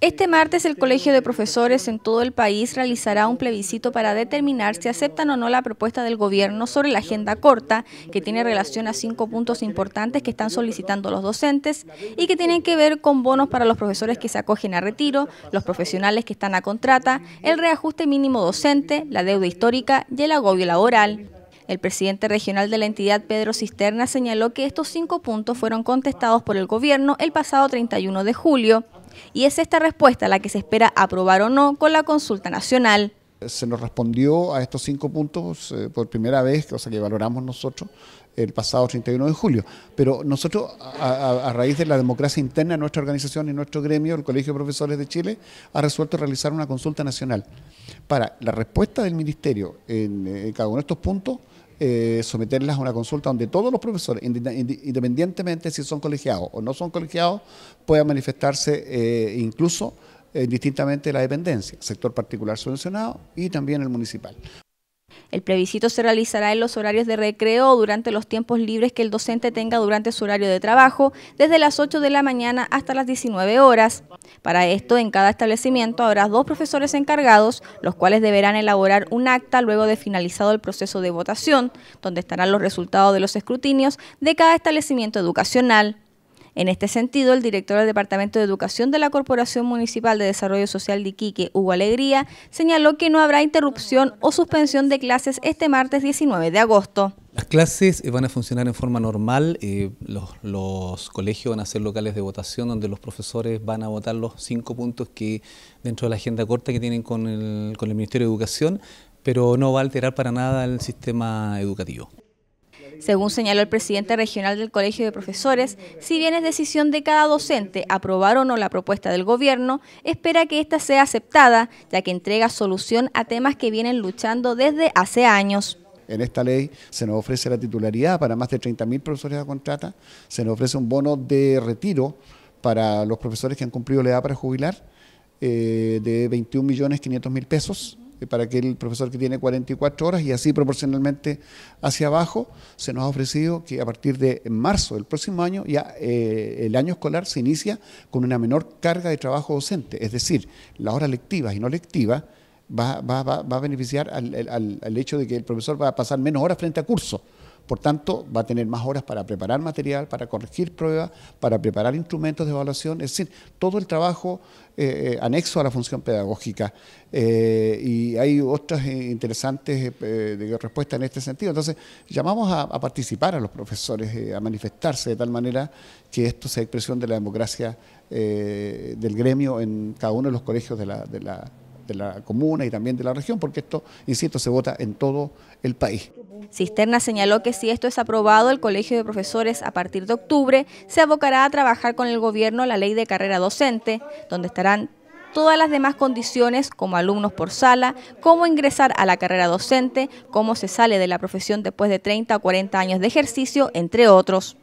Este martes el Colegio de Profesores en todo el país realizará un plebiscito para determinar si aceptan o no la propuesta del gobierno sobre la agenda corta, que tiene relación a cinco puntos importantes que están solicitando los docentes y que tienen que ver con bonos para los profesores que se acogen a retiro, los profesionales que están a contrata, el reajuste mínimo docente, la deuda histórica y el agobio laboral. El presidente regional de la entidad, Pedro Cisterna, señaló que estos cinco puntos fueron contestados por el gobierno el pasado 31 de julio y es esta respuesta la que se espera aprobar o no con la consulta nacional. Se nos respondió a estos cinco puntos eh, por primera vez, cosa que valoramos nosotros el pasado 31 de julio. Pero nosotros, a, raíz de la democracia interna de nuestra organización y nuestro gremio, el Colegio de Profesores de Chile, ha resuelto realizar una consulta nacional para la respuesta del Ministerio en eh, cada uno de estos puntos eh, someterlas a una consulta donde todos los profesores, independientemente si son colegiados o no son colegiados, puedan manifestarse eh, incluso eh, distintamente la dependencia, sector particular subvencionado y también el municipal. El plebiscito se realizará en los horarios de recreo o durante los tiempos libres que el docente tenga durante su horario de trabajo, desde las 8 de la mañana hasta las 19 horas. Para esto, en cada establecimiento habrá dos profesores encargados, los cuales deberán elaborar un acta luego de finalizado el proceso de votación, donde estarán los resultados de los escrutinios de cada establecimiento educacional. En este sentido, el director del Departamento de Educación de la Corporación Municipal de Desarrollo Social de Iquique, Hugo Alegría, señaló que no habrá interrupción o suspensión de clases este martes 19 de agosto. Las clases eh, van a funcionar en forma normal, eh, los, colegios van a ser locales de votación donde los profesores van a votar los cinco puntos que dentro de la agenda corta que tienen con el Ministerio de Educación, pero no va a alterar para nada el sistema educativo. Según señaló el presidente regional del Colegio de Profesores, si bien es decisión de cada docente aprobar o no la propuesta del gobierno, espera que ésta sea aceptada, ya que entrega solución a temas que vienen luchando desde hace años. En esta ley se nos ofrece la titularidad para más de 30.000 profesores a contrata, se nos ofrece un bono de retiro para los profesores que han cumplido la edad para jubilar eh, millones de 21.500.000 pesos eh, para que el profesor que tiene 44 horas y así proporcionalmente hacia abajo, se nos ha ofrecido que a partir de marzo del próximo año ya eh, el año escolar se inicia con una menor carga de trabajo docente, es decir, las horas lectivas y no lectiva va, a beneficiar al, al, hecho de que el profesor va a pasar menos horas frente a curso por tanto, va a tener más horas para preparar material, para corregir pruebas, para preparar instrumentos de evaluación, es decir, todo el trabajo eh, eh, anexo a la función pedagógica. Eh, y hay otras interesantes respuestas en este sentido. Entonces, llamamos a, participar a los profesores, a manifestarse de tal manera que esto sea expresión de la democracia del gremio en cada uno de los colegios de la, de la comuna y también de la región, porque esto, insisto, se vota en todo el país. Cisterna señaló que si esto es aprobado, el Colegio de Profesores a partir de octubre se abocará a trabajar con el gobierno la ley de carrera docente, donde estarán todas las demás condiciones como alumnos por sala, cómo ingresar a la carrera docente, cómo se sale de la profesión después de 30 o 40 años de ejercicio, entre otros.